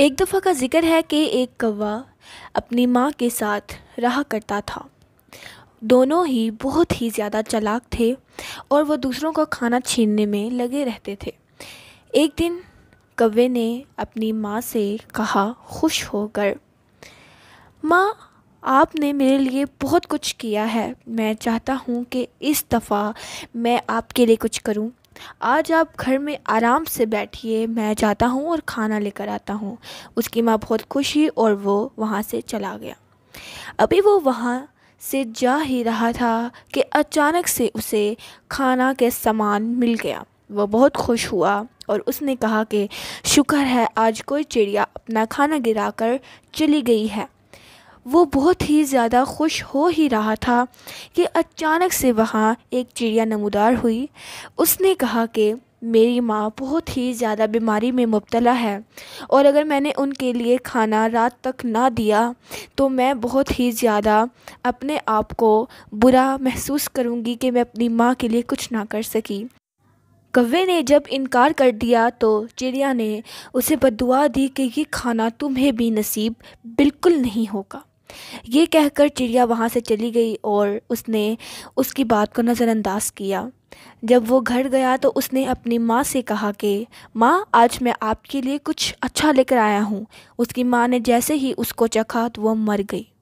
एक दफ़ा का जिक्र है कि एक कौवा अपनी माँ के साथ रहा करता था दोनों ही बहुत ही ज़्यादा चलाक थे और वह दूसरों का खाना छीनने में लगे रहते थे एक दिन कौवे ने अपनी माँ से कहा खुश होकर माँ आपने मेरे लिए बहुत कुछ किया है मैं चाहता हूँ कि इस दफ़ा मैं आपके लिए कुछ करूँ आज आप घर में आराम से बैठिए मैं जाता हूँ और खाना लेकर आता हूँ उसकी माँ बहुत खुश हुई और वो वहाँ से चला गया अभी वो वहाँ से जा ही रहा था कि अचानक से उसे खाना के सामान मिल गया वह बहुत खुश हुआ और उसने कहा कि शुक्र है आज कोई चिड़िया अपना खाना गिराकर चली गई है वो बहुत ही ज़्यादा खुश हो ही रहा था कि अचानक से वहाँ एक चिड़िया नमदार हुई उसने कहा कि मेरी माँ बहुत ही ज़्यादा बीमारी में मुबतला है और अगर मैंने उनके लिए खाना रात तक ना दिया तो मैं बहुत ही ज़्यादा अपने आप को बुरा महसूस करूँगी कि मैं अपनी माँ के लिए कुछ ना कर सकी कव्वे ने जब इनकार कर दिया तो चिड़िया ने उसे बदुआ दी कि ये खाना तुम्हें भी नसीब बिल्कुल नहीं होगा ये कहकर चिड़िया वहाँ से चली गई और उसने उसकी बात को नज़रअंदाज किया जब वो घर गया तो उसने अपनी माँ से कहा कि माँ आज मैं आपके लिए कुछ अच्छा लेकर आया हूँ उसकी माँ ने जैसे ही उसको चखा तो वह मर गई